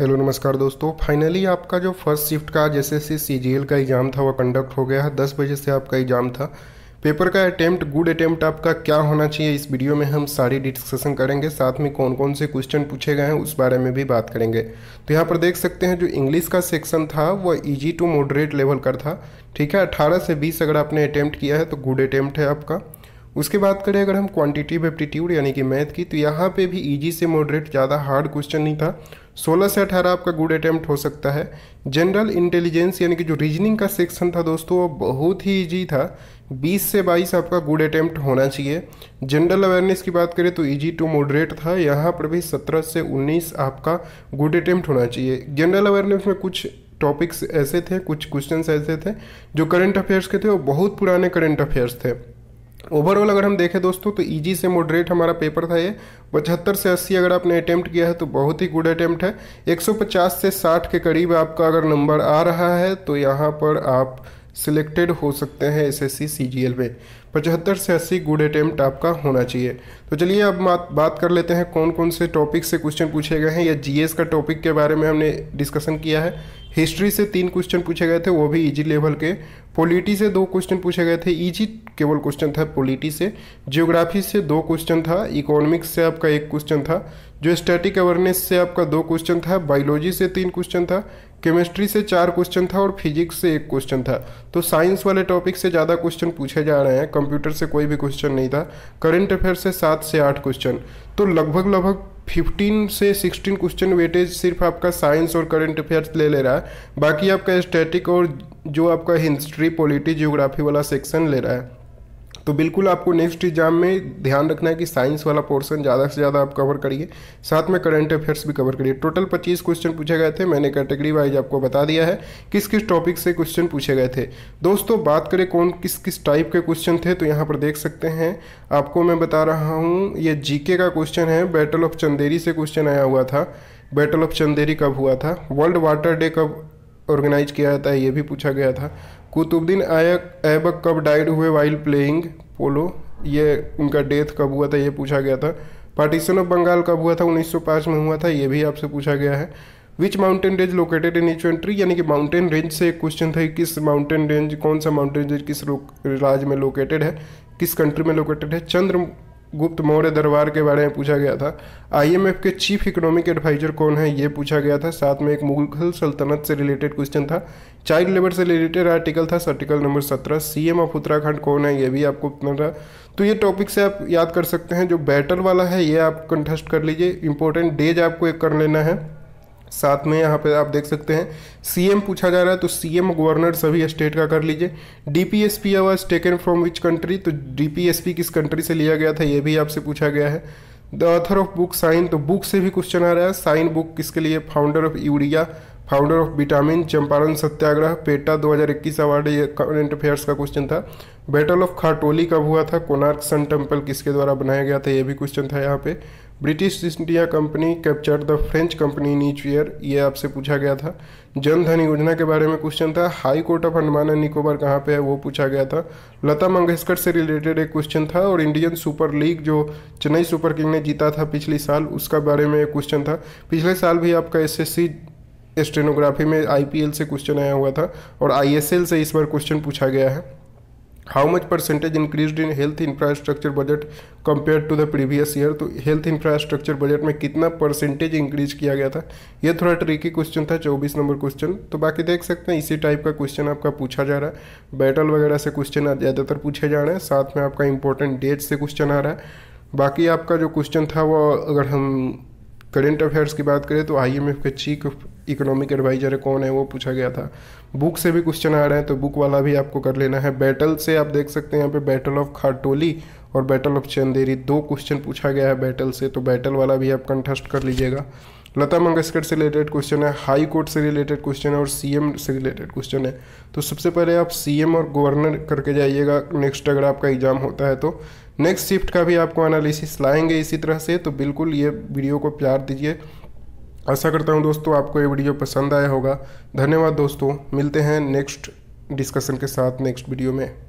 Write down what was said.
hello नमस्कार दोस्तों finally आपका जो फर्स्ट शिफ्ट का जैसे सी सी जी एल का एग्ज़ाम था वो कंडक्ट हो गया है दस बजे से आपका एग्ज़ाम था पेपर का अटैम्प्ट गुड अटैम्प्ट आपका क्या होना चाहिए इस वीडियो में हम सारी डिस्कशन करेंगे साथ में कौन कौन से क्वेश्चन पूछे गए हैं उस बारे में भी बात करेंगे तो यहाँ पर देख सकते हैं जो इंग्लिश का सेक्शन था वह ईजी टू मॉडरेट लेवल का था ठीक है अट्ठारह से बीस अगर आपने अटैम्प्ट किया है तो गुड अटैम्प्ट है आपका उसके बाद करें अगर हम क्वान्टिटी एप्टीट्यूड यानी कि मैथ की तो यहाँ पर भी ईजी से मॉडरेट ज़्यादा हार्ड क्वेश्चन नहीं था सोलह से 18 आपका गुड अटैम्प्ट हो सकता है जनरल इंटेलिजेंस यानी कि जो रीजनिंग का सेक्शन था दोस्तों वो बहुत ही ईजी था 20 से 22 आपका गुड अटैम्प्ट होना चाहिए जनरल अवेयरनेस की बात करें तो इजी टू मॉडरेट था यहाँ पर भी 17 से 19 आपका गुड अटैम्प्ट होना चाहिए जनरल अवेयरनेस में कुछ टॉपिक्स ऐसे थे कुछ क्वेश्चन ऐसे थे जो करंट अफेयर्स के थे और बहुत पुराने करंट अफेयर्स थे ओवरऑल अगर हम देखें दोस्तों तो ईजी से मॉडरेट हमारा पेपर था ये पचहत्तर से 80 अगर आपने अटैम्प्ट किया है तो बहुत ही गुड अटैम्प्ट है 150 से 60 के करीब आपका अगर नंबर आ रहा है तो यहाँ पर आप सिलेक्टेड हो सकते हैं एस एस सी में पचहत्तर से अस्सी गुड अटैम्प्ट आपका होना चाहिए तो चलिए अब बात कर लेते हैं कौन कौन से टॉपिक से क्वेश्चन पूछे गए हैं या जीएस का टॉपिक के बारे में हमने डिस्कशन किया है हिस्ट्री से तीन क्वेश्चन पूछे गए थे वो भी इजी लेवल के पोलिटी से दो क्वेश्चन पूछे गए थे ईजी e केवल क्वेश्चन था पोलिटी से जियोग्राफी से दो क्वेश्चन था इकोनॉमिक्स से आपका एक क्वेश्चन था जो स्टैटिक अवेयरनेस से आपका दो क्वेश्चन था बायोलॉजी से तीन क्वेश्चन था केमिस्ट्री से चार क्वेश्चन था और फिजिक्स से एक क्वेश्चन था तो साइंस वाले टॉपिक से ज़्यादा क्वेश्चन पूछे जा रहे हैं कंप्यूटर से कोई भी क्वेश्चन नहीं था करंट अफेयर से सात से आठ क्वेश्चन तो लगभग लगभग फिफ्टीन से सिक्सटीन क्वेश्चन वेटेज सिर्फ आपका साइंस और करंट अफेयर्स ले ले रहा है बाकी आपका स्टैटिक और जो आपका हिस्ट्री पॉलिटी जियोग्राफी वाला सेक्शन ले रहा है तो बिल्कुल आपको नेक्स्ट एग्जाम में ध्यान रखना है कि साइंस वाला पोर्शन ज़्यादा से ज़्यादा आप कवर करिए साथ में करंट अफेयर्स भी कवर करिए टोटल 25 क्वेश्चन पूछे गए थे मैंने कैटेगरी वाइज आपको बता दिया है किस किस टॉपिक से क्वेश्चन पूछे गए थे दोस्तों बात करें कौन किस किस टाइप के क्वेश्चन थे तो यहाँ पर देख सकते हैं आपको मैं बता रहा हूँ ये जी का क्वेश्चन है बैटल ऑफ चंदेरी से क्वेश्चन आया हुआ था बैटल ऑफ चंदेरी कब हुआ था वर्ल्ड वाटर डे कब ऑर्गेनाइज किया जाता है ये भी पूछा गया था कुतुबुद्दीन आयक ऐबक कब डाइड हुए वाइल प्लेइंग पोलो ये उनका डेथ कब हुआ था ये पूछा गया था पार्टीशन ऑफ बंगाल कब हुआ था 1905 में हुआ था ये भी आपसे पूछा गया है which mountain range located in each country यानी कि माउंटेन रेंज से एक क्वेश्चन था कि किस माउंटेन रेंज कौन सा माउंटेन रेंज किस राज्य में लोकेटेड है किस कंट्री में लोकेटेड है चंद्र गुप्त मौर्य दरबार के बारे में पूछा गया था आईएमएफ के चीफ इकोनॉमिक एडवाइजर कौन है ये पूछा गया था साथ में एक मुगल सल्तनत से रिलेटेड क्वेश्चन था चाइल्ड लेबर से रिलेटेड आर्टिकल था आर्टिकल नंबर सत्रह एम ऑफ उत्तराखंड कौन है ये भी आपको पता था तो ये टॉपिक से आप याद कर सकते हैं जो बैटल वाला है ये आप कंटेस्ट कर लीजिए इंपॉर्टेंट डेज आपको एक कर लेना है साथ में यहाँ पे आप देख सकते हैं सीएम पूछा जा रहा है तो सीएम गवर्नर सभी स्टेट का कर लीजिए डीपीएसपी आवाज टेकन फ्रॉम विच कंट्री तो डीपीएसपी किस कंट्री से लिया गया था ये भी आपसे पूछा गया है the author of book sign तो बुक से भी क्वेश्चन आ रहा है साइन बुक किसके लिए founder of urea founder of vitamin Champaran Satyagraha PETA 2021 award ये करंट अफेयर्स का क्वेश्चन था बैटल ऑफ खाटोली कब हुआ था कोनार्क सन टेम्पल किसके द्वारा बनाया गया था ये भी क्वेश्चन था यहाँ पे British East India company capture the French company in each year ये आपसे पूछा गया था जन धन योजना के बारे में क्वेश्चन था high court of Andaman and Nicobar कहाँ पे है वो पूछा गया था लता मंगेशकर से रिलेटेड एक क्वेश्चन था और इंडियन सुपर लीग जो चेन्नई सुपर किंग ने जीता था पिछले साल उसका बारे में एक क्वेश्चन था पिछले साल भी आपका एस एस सी स्टेनोग्राफी में एल से क्वेश्चन आया हुआ था और एल से इस बार क्वेश्चन पूछा गया है how much percentage increase in health infrastructure budget compare to the previous year तो हेल्थ इंफ्रास्ट्रक्चर बजट में कितना परसेंटेज इंक्रीज किया गया था ये थोड़ा ट्रिकी क्वेश्चन था चौबीस नंबर क्वेश्चन तो बाकी देख सकते हैं इसी टाइप का क्वेश्चन आपका पूछा जा रहा है बैटल वगैरह से क्वेश्चन ज़्यादातर पूछे जा रहे हैं साथ में आपका इंपॉर्टेंट डेट से क्वेश्चन आ रहा है बाकी आपका जो क्वेश्चन था वो अगर हम करेंट अफेयर्स की बात करें तो आई एम एफ के चीफ इकोनॉमिक एडवाइजर है कौन है वो पूछा गया था बुक से भी क्वेश्चन आ रहे हैं तो बुक वाला भी आपको कर लेना है बैटल से आप देख सकते हैं यहाँ पे बैटल ऑफ खाटोली और बैटल ऑफ चंदेरी दो क्वेश्चन पूछा गया है बैटल से तो बैटल वाला भी आप कंटेस्ट कर लीजिएगा लता मंगेशकर से रिलेटेड क्वेश्चन है हाई कोर्ट से रिलेटेड क्वेश्चन है और सीएम से रिलेटेड क्वेश्चन है तो सबसे पहले आप सीएम और गवर्नर करके जाइएगा नेक्स्ट अगर आपका एग्जाम होता है तो नेक्स्ट शिफ्ट का भी आपको एनालिसिस लाएंगे इसी तरह से तो बिल्कुल ये वीडियो को प्यार दीजिए आशा करता हूँ दोस्तों आपको ये वीडियो पसंद आया होगा धन्यवाद दोस्तों मिलते हैं नेक्स्ट डिस्कशन के साथ नेक्स्ट वीडियो में